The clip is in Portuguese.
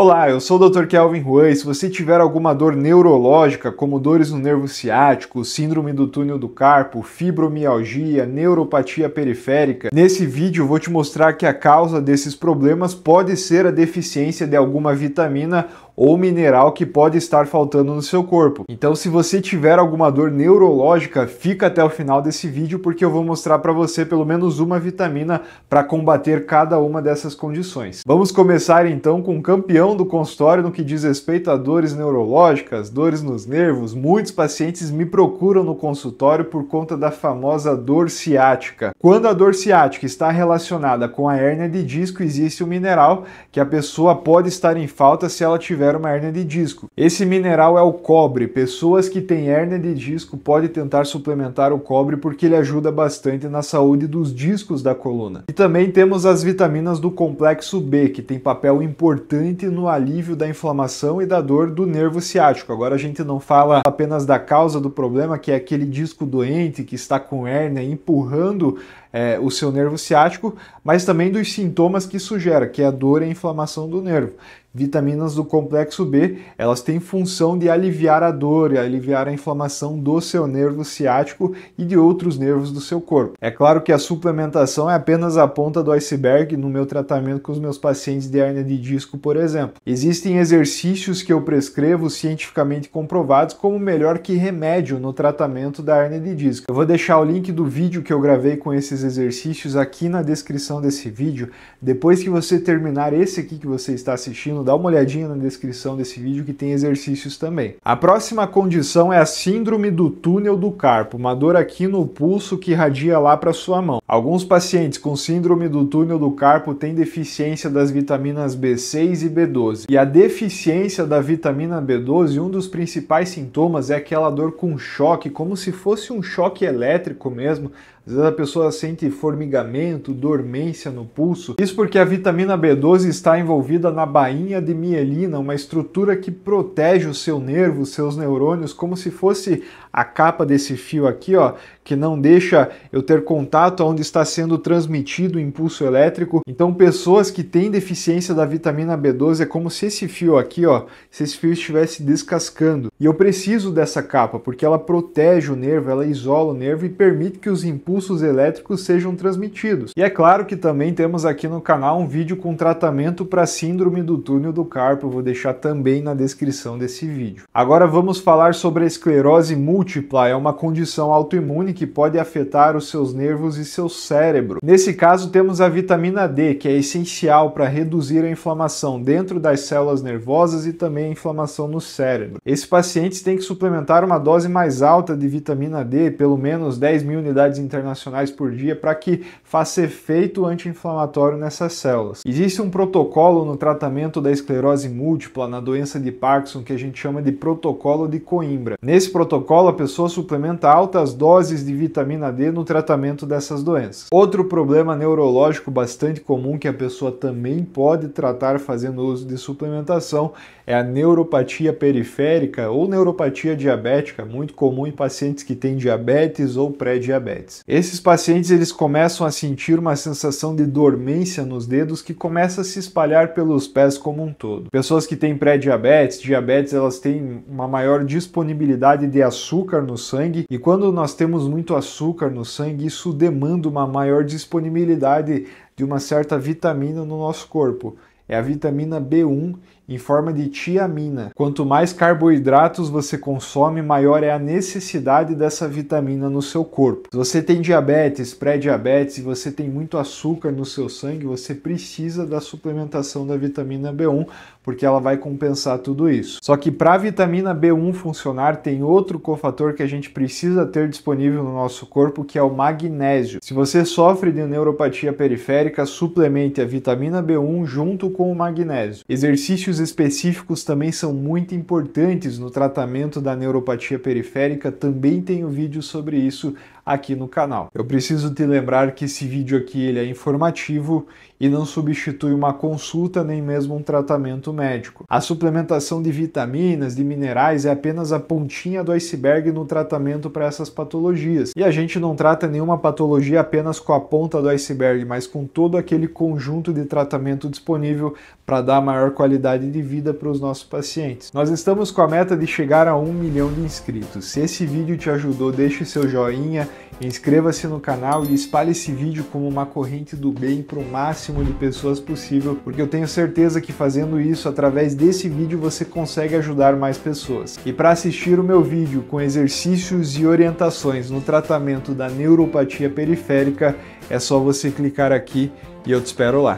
Olá, eu sou o Dr. Kelvin Ruiz. se você tiver alguma dor neurológica, como dores no nervo ciático, síndrome do túnel do carpo, fibromialgia, neuropatia periférica, nesse vídeo eu vou te mostrar que a causa desses problemas pode ser a deficiência de alguma vitamina ou mineral que pode estar faltando no seu corpo. Então, se você tiver alguma dor neurológica, fica até o final desse vídeo porque eu vou mostrar para você pelo menos uma vitamina para combater cada uma dessas condições. Vamos começar então com o campeão do consultório no que diz respeito a dores neurológicas, dores nos nervos. Muitos pacientes me procuram no consultório por conta da famosa dor ciática. Quando a dor ciática está relacionada com a hérnia de disco, existe um mineral que a pessoa pode estar em falta se ela tiver tiver uma hernia de disco. Esse mineral é o cobre. Pessoas que têm hernia de disco podem tentar suplementar o cobre porque ele ajuda bastante na saúde dos discos da coluna. E também temos as vitaminas do complexo B, que tem papel importante no alívio da inflamação e da dor do nervo ciático. Agora a gente não fala apenas da causa do problema, que é aquele disco doente que está com hérnia empurrando é, o seu nervo ciático, mas também dos sintomas que isso gera, que é a dor e a inflamação do nervo. Vitaminas do complexo B, elas têm função de aliviar a dor e aliviar a inflamação do seu nervo ciático e de outros nervos do seu corpo. É claro que a suplementação é apenas a ponta do iceberg no meu tratamento com os meus pacientes de hernia de disco, por exemplo. Existem exercícios que eu prescrevo cientificamente comprovados como melhor que remédio no tratamento da hernia de disco. Eu vou deixar o link do vídeo que eu gravei com esses exercícios aqui na descrição desse vídeo. Depois que você terminar esse aqui que você está assistindo, dá uma olhadinha na descrição desse vídeo que tem exercícios também. A próxima condição é a síndrome do túnel do carpo, uma dor aqui no pulso que irradia lá para sua mão. Alguns pacientes com síndrome do túnel do carpo têm deficiência das vitaminas B6 e B12. E a deficiência da vitamina B12, um dos principais sintomas é aquela dor com choque, como se fosse um choque elétrico mesmo, às vezes a pessoa sente formigamento, dormência no pulso. Isso porque a vitamina B12 está envolvida na bainha de mielina, uma estrutura que protege o seu nervo, seus neurônios, como se fosse a capa desse fio aqui, ó, que não deixa eu ter contato onde está sendo transmitido o impulso elétrico. Então, pessoas que têm deficiência da vitamina B12 é como se esse fio aqui, ó, se esse fio estivesse descascando. E eu preciso dessa capa porque ela protege o nervo, ela isola o nervo e permite que os impulsos impulsos elétricos sejam transmitidos. E é claro que também temos aqui no canal um vídeo com tratamento para síndrome do túnel do carpo, vou deixar também na descrição desse vídeo. Agora vamos falar sobre a esclerose múltipla, é uma condição autoimune que pode afetar os seus nervos e seu cérebro. Nesse caso temos a vitamina D, que é essencial para reduzir a inflamação dentro das células nervosas e também a inflamação no cérebro. Esses pacientes têm que suplementar uma dose mais alta de vitamina D, pelo menos 10 mil unidades internacionais internacionais por dia para que faça efeito anti-inflamatório nessas células. Existe um protocolo no tratamento da esclerose múltipla na doença de Parkinson que a gente chama de protocolo de Coimbra. Nesse protocolo, a pessoa suplementa altas doses de vitamina D no tratamento dessas doenças. Outro problema neurológico bastante comum que a pessoa também pode tratar fazendo uso de suplementação é a neuropatia periférica ou neuropatia diabética, muito comum em pacientes que têm diabetes ou pré-diabetes. Esses pacientes eles começam a sentir uma sensação de dormência nos dedos que começa a se espalhar pelos pés como um todo. Pessoas que têm pré-diabetes, diabetes, elas têm uma maior disponibilidade de açúcar no sangue e quando nós temos muito açúcar no sangue, isso demanda uma maior disponibilidade de uma certa vitamina no nosso corpo é a vitamina B1 em forma de tiamina. Quanto mais carboidratos você consome, maior é a necessidade dessa vitamina no seu corpo. Se você tem diabetes, pré-diabetes, se você tem muito açúcar no seu sangue, você precisa da suplementação da vitamina B1, porque ela vai compensar tudo isso. Só que para a vitamina B1 funcionar, tem outro cofator que a gente precisa ter disponível no nosso corpo, que é o magnésio. Se você sofre de neuropatia periférica, suplemente a vitamina B1 junto com o magnésio. Exercícios específicos também são muito importantes no tratamento da neuropatia periférica, também tenho vídeo sobre isso aqui no canal. Eu preciso te lembrar que esse vídeo aqui ele é informativo e não substitui uma consulta nem mesmo um tratamento médico. A suplementação de vitaminas, de minerais é apenas a pontinha do iceberg no tratamento para essas patologias. E a gente não trata nenhuma patologia apenas com a ponta do iceberg, mas com todo aquele conjunto de tratamento disponível possível para dar maior qualidade de vida para os nossos pacientes. Nós estamos com a meta de chegar a um milhão de inscritos. Se esse vídeo te ajudou, deixe seu joinha, inscreva-se no canal e espalhe esse vídeo como uma corrente do bem para o máximo de pessoas possível, porque eu tenho certeza que fazendo isso, através desse vídeo, você consegue ajudar mais pessoas. E para assistir o meu vídeo com exercícios e orientações no tratamento da neuropatia periférica, é só você clicar aqui e eu te espero lá.